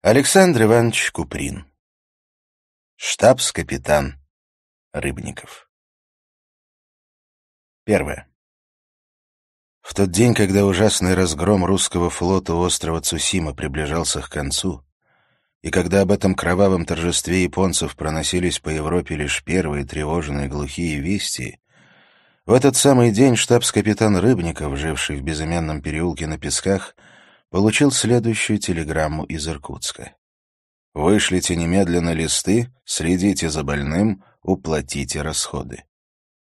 Александр Иванович Куприн. Штабс-капитан Рыбников. Первое. В тот день, когда ужасный разгром русского флота у острова Цусима приближался к концу, и когда об этом кровавом торжестве японцев проносились по Европе лишь первые тревожные глухие вести, в этот самый день штабс-капитан Рыбников, живший в безымянном переулке на Песках, — получил следующую телеграмму из Иркутска. «Вышлите немедленно листы, следите за больным, уплатите расходы».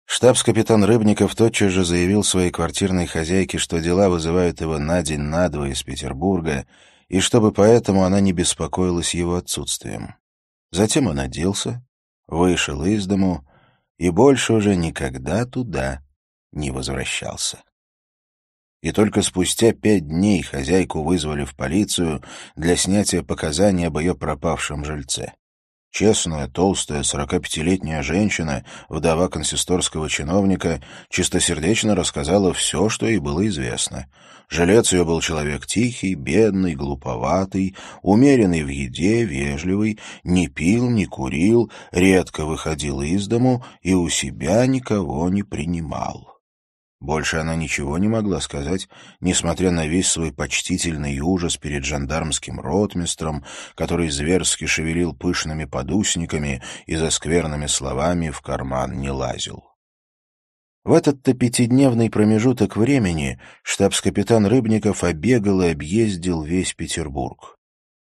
Штабс-капитан Рыбников тотчас же заявил своей квартирной хозяйке, что дела вызывают его на день на два из Петербурга, и чтобы поэтому она не беспокоилась его отсутствием. Затем он оделся, вышел из дому и больше уже никогда туда не возвращался и только спустя пять дней хозяйку вызвали в полицию для снятия показаний об ее пропавшем жильце. Честная, толстая, 45-летняя женщина, вдова консисторского чиновника, чистосердечно рассказала все, что ей было известно. Жилец ее был человек тихий, бедный, глуповатый, умеренный в еде, вежливый, не пил, не курил, редко выходил из дому и у себя никого не принимал. Больше она ничего не могла сказать, несмотря на весь свой почтительный ужас перед жандармским ротмистром, который зверски шевелил пышными подусниками и за скверными словами в карман не лазил. В этот-то пятидневный промежуток времени штабс-капитан Рыбников обегал и объездил весь Петербург.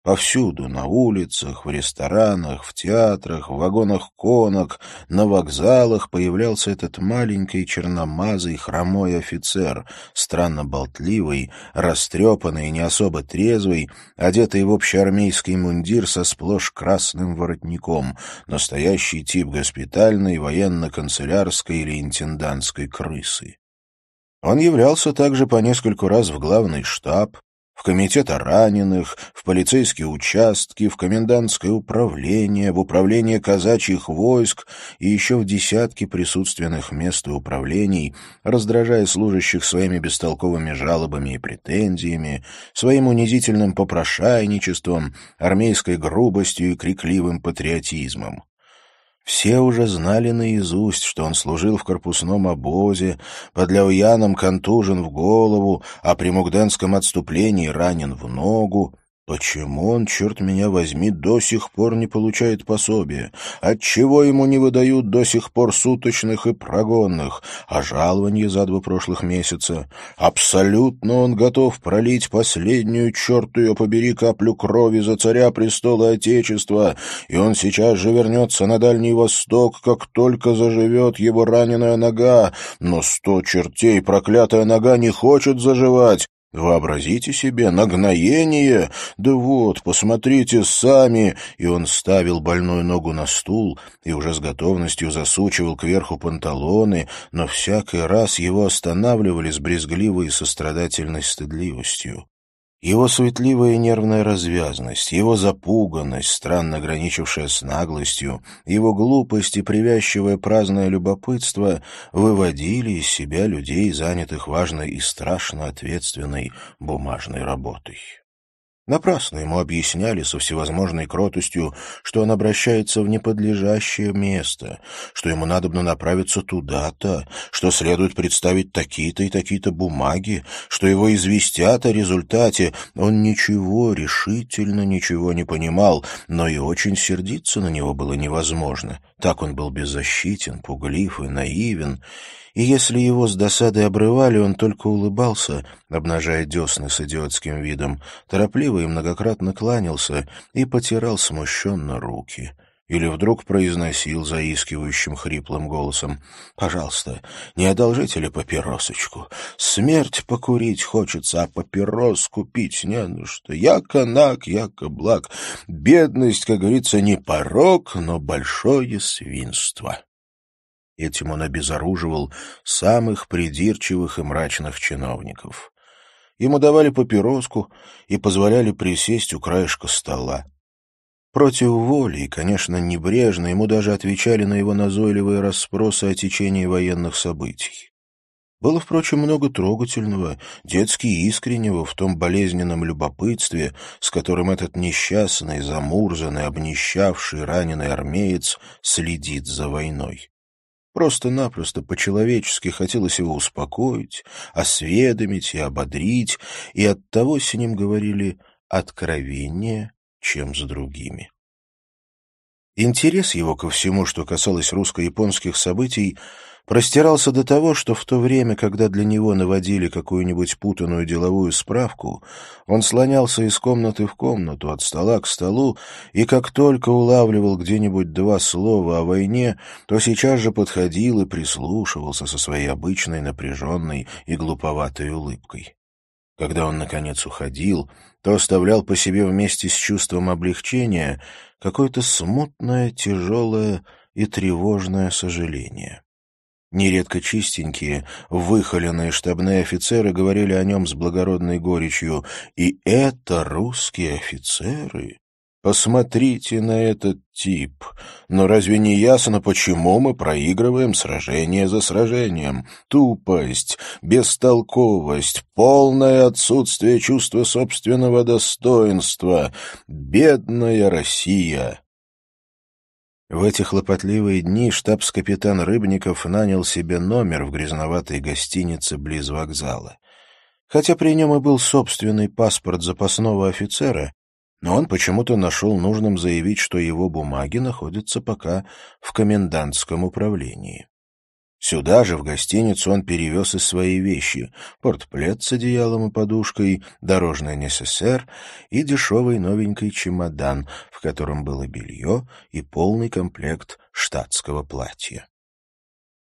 Повсюду, на улицах, в ресторанах, в театрах, в вагонах конок, на вокзалах появлялся этот маленький черномазый хромой офицер, странно болтливый, растрепанный не особо трезвый, одетый в общеармейский мундир со сплошь красным воротником, настоящий тип госпитальной, военно-канцелярской или интендантской крысы. Он являлся также по нескольку раз в главный штаб, комитета раненых, в полицейские участки, в комендантское управление, в управление казачьих войск и еще в десятки присутственных мест и управлений, раздражая служащих своими бестолковыми жалобами и претензиями, своим унизительным попрошайничеством, армейской грубостью и крикливым патриотизмом. Все уже знали наизусть, что он служил в корпусном обозе, под Ляуяном контужен в голову, а при Мугденском отступлении ранен в ногу. Почему он, черт меня возьми, до сих пор не получает пособия? Отчего ему не выдают до сих пор суточных и прогонных? А жалование за два прошлых месяца? Абсолютно он готов пролить последнюю, черт ее побери, каплю крови за царя престола Отечества, и он сейчас же вернется на Дальний Восток, как только заживет его раненая нога. Но сто чертей проклятая нога не хочет заживать, Вообразите себе нагноение! Да вот, посмотрите сами!» И он ставил больную ногу на стул и уже с готовностью засучивал кверху панталоны, но всякий раз его останавливали с брезгливой и сострадательной стыдливостью. Его суетливая и нервная развязность, его запуганность, странно граничившая с наглостью, его глупость и привязчивое праздное любопытство выводили из себя людей, занятых важной и страшно ответственной бумажной работой. Напрасно ему объясняли со всевозможной кротостью, что он обращается в неподлежащее место, что ему надобно направиться туда-то, что следует представить такие-то и такие-то бумаги, что его известят о результате. Он ничего, решительно ничего не понимал, но и очень сердиться на него было невозможно. Так он был беззащитен, пуглив и наивен, и если его с досадой обрывали, он только улыбался, обнажая десны с идиотским видом, торопливо и многократно кланялся и потирал смущенно руки. Или вдруг произносил заискивающим хриплым голосом «Пожалуйста, не одолжите ли папиросочку? Смерть покурить хочется, а папирос купить не ну что. Яко наг, яко благ. Бедность, как говорится, не порог, но большое свинство». Этим он обезоруживал самых придирчивых и мрачных чиновников. Ему давали папироску и позволяли присесть у краешка стола. Против воли и, конечно, небрежно ему даже отвечали на его назойливые расспросы о течении военных событий. Было, впрочем, много трогательного, детски искреннего в том болезненном любопытстве, с которым этот несчастный, замурзанный, обнищавший, раненый армеец следит за войной. Просто-напросто по-человечески хотелось его успокоить, осведомить и ободрить, и оттого с ним говорили откровеннее, чем с другими. Интерес его ко всему, что касалось русско-японских событий, простирался до того, что в то время, когда для него наводили какую-нибудь путанную деловую справку, он слонялся из комнаты в комнату, от стола к столу, и как только улавливал где-нибудь два слова о войне, то сейчас же подходил и прислушивался со своей обычной напряженной и глуповатой улыбкой. Когда он, наконец, уходил, то оставлял по себе вместе с чувством облегчения какое-то смутное, тяжелое и тревожное сожаление. Нередко чистенькие, выхоленные штабные офицеры говорили о нем с благородной горечью. И это русские офицеры? Посмотрите на этот тип. Но разве не ясно, почему мы проигрываем сражение за сражением? Тупость, бестолковость, полное отсутствие чувства собственного достоинства. Бедная Россия! В эти хлопотливые дни штабс-капитан Рыбников нанял себе номер в грязноватой гостинице близ вокзала. Хотя при нем и был собственный паспорт запасного офицера, но он почему-то нашел нужным заявить, что его бумаги находятся пока в комендантском управлении. Сюда же, в гостиницу, он перевез и свои вещи — портплет с одеялом и подушкой, дорожный НССР и дешевый новенький чемодан, в котором было белье и полный комплект штатского платья.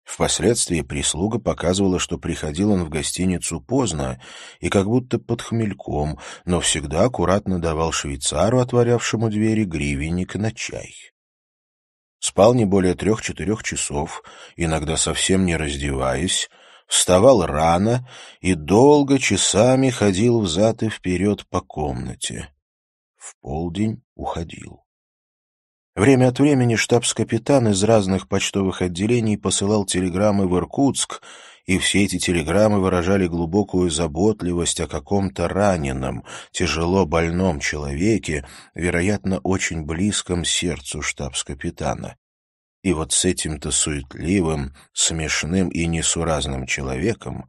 Впоследствии прислуга показывала, что приходил он в гостиницу поздно и как будто под хмельком, но всегда аккуратно давал швейцару, отворявшему двери, гривенник на чай спал не более трех-четырех часов, иногда совсем не раздеваясь, вставал рано и долго часами ходил взад и вперед по комнате. В полдень уходил. Время от времени штабс-капитан из разных почтовых отделений посылал телеграммы в Иркутск и все эти телеграммы выражали глубокую заботливость о каком-то раненом, тяжело больном человеке, вероятно, очень близком сердцу штабс-капитана. И вот с этим-то суетливым, смешным и несуразным человеком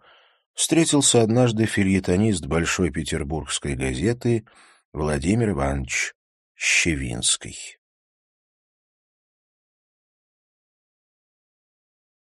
встретился однажды фельетонист Большой Петербургской газеты Владимир Иванович Щевинский.